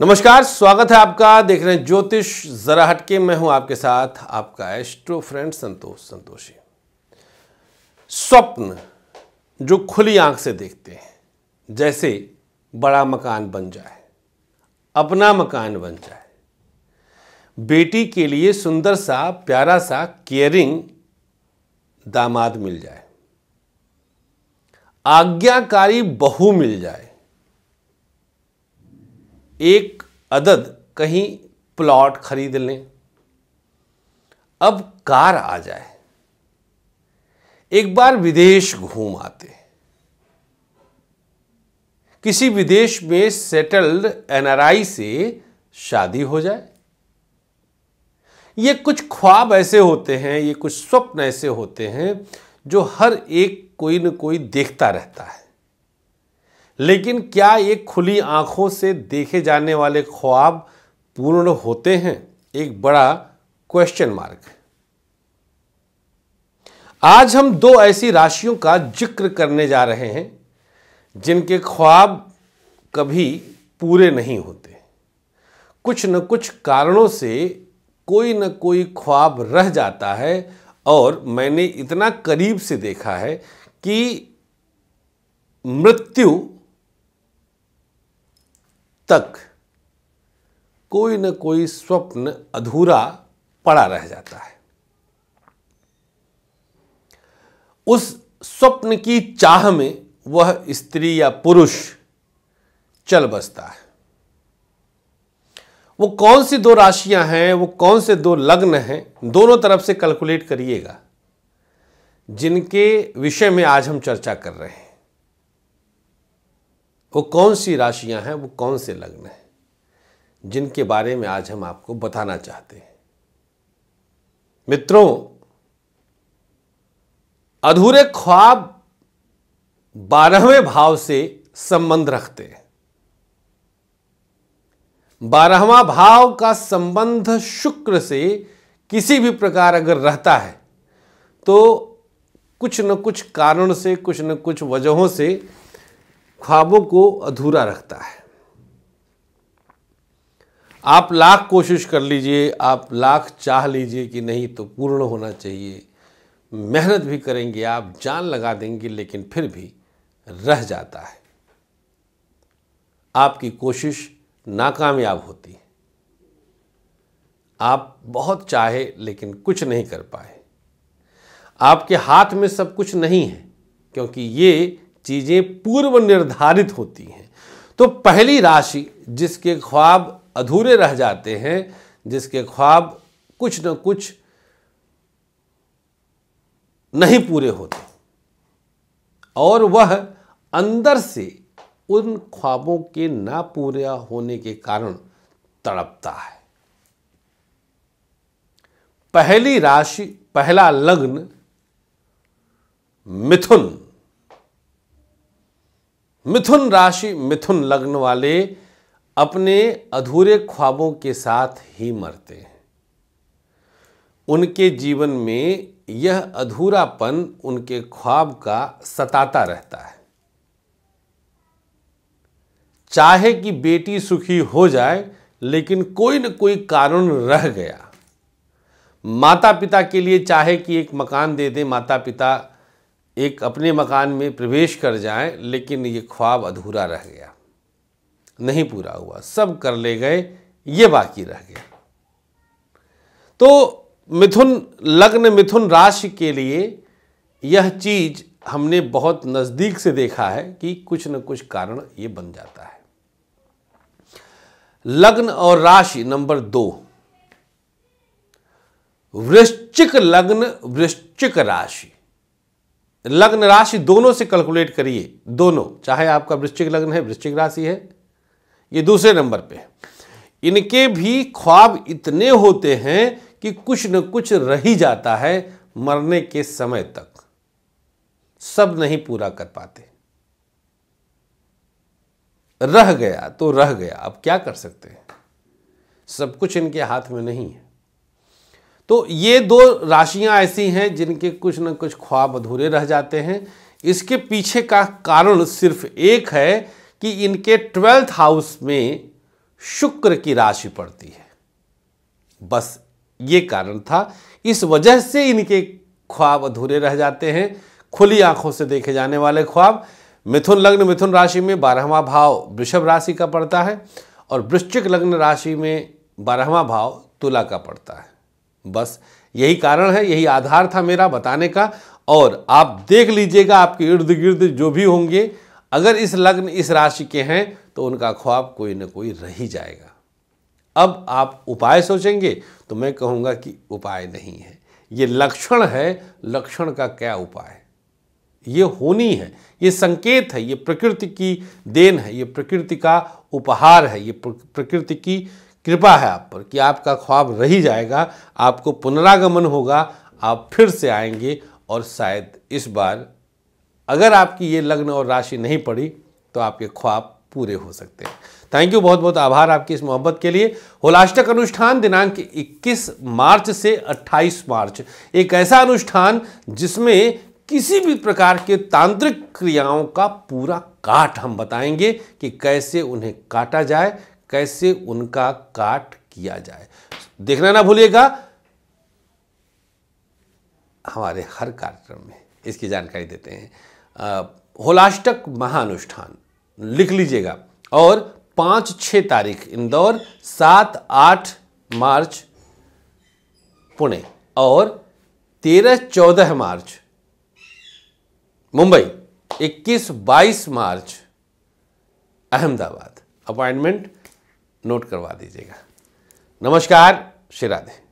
नमस्कार स्वागत है आपका देख रहे हैं ज्योतिष जरा हटके मैं हूं आपके साथ आपका एस्ट्रो फ्रेंड संतोष संतोषी स्वप्न जो खुली आंख से देखते हैं जैसे बड़ा मकान बन जाए अपना मकान बन जाए बेटी के लिए सुंदर सा प्यारा सा केयरिंग दामाद मिल जाए आज्ञाकारी बहू मिल जाए एक अदद कहीं प्लॉट खरीद लें अब कार आ जाए एक बार विदेश घूम आते किसी विदेश में सेटल्ड एनआरआई से शादी हो जाए ये कुछ ख्वाब ऐसे होते हैं ये कुछ स्वप्न ऐसे होते हैं जो हर एक कोई न कोई देखता रहता है लेकिन क्या ये खुली आंखों से देखे जाने वाले ख्वाब पूर्ण होते हैं एक बड़ा क्वेश्चन मार्क आज हम दो ऐसी राशियों का जिक्र करने जा रहे हैं जिनके ख्वाब कभी पूरे नहीं होते कुछ न कुछ कारणों से कोई न कोई ख्वाब रह जाता है और मैंने इतना करीब से देखा है कि मृत्यु तक कोई न कोई स्वप्न अधूरा पड़ा रह जाता है उस स्वप्न की चाह में वह स्त्री या पुरुष चल बसता है वो कौन सी दो राशियां हैं वो कौन से दो लग्न हैं दोनों तरफ से कैलकुलेट करिएगा जिनके विषय में आज हम चर्चा कर रहे हैं वो कौन सी राशियां हैं वो कौन से लग्न हैं जिनके बारे में आज हम आपको बताना चाहते हैं मित्रों अधूरे ख्वाब बारहवें भाव से संबंध रखते हैं बारहवा भाव का संबंध शुक्र से किसी भी प्रकार अगर रहता है तो कुछ न कुछ कारण से कुछ न कुछ वजहों से ख्वाबों को अधूरा रखता है आप लाख कोशिश कर लीजिए आप लाख चाह लीजिए कि नहीं तो पूर्ण होना चाहिए मेहनत भी करेंगे आप जान लगा देंगे लेकिन फिर भी रह जाता है आपकी कोशिश नाकामयाब होती है आप बहुत चाहे लेकिन कुछ नहीं कर पाए आपके हाथ में सब कुछ नहीं है क्योंकि ये चीज़ें पूर्व निर्धारित होती हैं तो पहली राशि जिसके ख्वाब अधूरे रह जाते हैं जिसके ख्वाब कुछ न कुछ नहीं पूरे होते और वह अंदर से उन ख्वाबों के ना पूरा होने के कारण तड़पता है पहली राशि पहला लग्न मिथुन मिथुन राशि मिथुन लग्न वाले अपने अधूरे ख्वाबों के साथ ही मरते हैं उनके जीवन में यह अधूरापन उनके ख्वाब का सताता रहता है चाहे कि बेटी सुखी हो जाए लेकिन कोई न कोई कारण रह गया माता पिता के लिए चाहे कि एक मकान दे दे माता पिता एक अपने मकान में प्रवेश कर जाएं लेकिन ये ख्वाब अधूरा रह गया नहीं पूरा हुआ सब कर ले गए ये बाकी रह गया तो मिथुन लग्न मिथुन राशि के लिए यह चीज हमने बहुत नज़दीक से देखा है कि कुछ न कुछ कारण ये बन जाता है लग्न और राशि नंबर दो वृश्चिक लग्न वृश्चिक राशि लग्न राशि दोनों से कैलकुलेट करिए दोनों चाहे आपका वृश्चिक लग्न है वृश्चिक राशि है ये दूसरे नंबर पे इनके भी ख्वाब इतने होते हैं कि कुछ न कुछ रह ही जाता है मरने के समय तक सब नहीं पूरा कर पाते रह गया तो रह गया अब क्या कर सकते हैं सब कुछ इनके हाथ में नहीं है तो ये दो राशियां ऐसी हैं जिनके कुछ ना कुछ ख्वाब अधूरे रह जाते हैं इसके पीछे का कारण सिर्फ एक है कि इनके ट्वेल्थ हाउस में शुक्र की राशि पड़ती है बस ये कारण था इस वजह से इनके ख्वाब अधूरे रह जाते हैं खुली आंखों से देखे जाने वाले ख्वाब मिथुन लग्न मिथुन राशि में बारहवा भाव वृषभ राशि का पड़ता है और वृश्चिक लग्न राशि में बारहवा भाव तुला का पड़ता है बस यही कारण है यही आधार था मेरा बताने का और आप देख लीजिएगा आपके इर्द गिर्द जो भी होंगे अगर इस लग्न इस राशि के हैं तो उनका ख्वाब कोई ना कोई रह ही जाएगा अब आप उपाय सोचेंगे तो मैं कहूँगा कि उपाय नहीं है ये लक्षण है लक्षण का क्या उपाय ये होनी है ये संकेत है ये प्रकृति की देन है ये प्रकृति का उपहार है ये प्रकृति की कृपा है आप पर कि आपका ख्वाब रही जाएगा आपको पुनरागमन होगा आप फिर से आएंगे और शायद इस बार अगर आपकी ये लग्न और राशि नहीं पड़ी तो आपके ख्वाब पूरे हो सकते हैं थैंक यू बहुत बहुत आभार आपकी इस मोहब्बत के लिए होलाष्टक अनुष्ठान दिनांक 21 मार्च से 28 मार्च एक ऐसा अनुष्ठान जिसमें किसी भी प्रकार के तांत्रिक क्रियाओं का पूरा काट हम बताएंगे कि कैसे उन्हें काटा जाए कैसे उनका काट किया जाए देखना ना भूलिएगा हमारे हर कार्यक्रम में इसकी जानकारी देते हैं होलाष्टक महानुष्ठान लिख लीजिएगा और पांच छह तारीख इंदौर सात आठ मार्च पुणे और तेरह चौदह मार्च मुंबई इक्कीस बाईस मार्च अहमदाबाद अपॉइंटमेंट नोट करवा दीजिएगा नमस्कार श्री राधे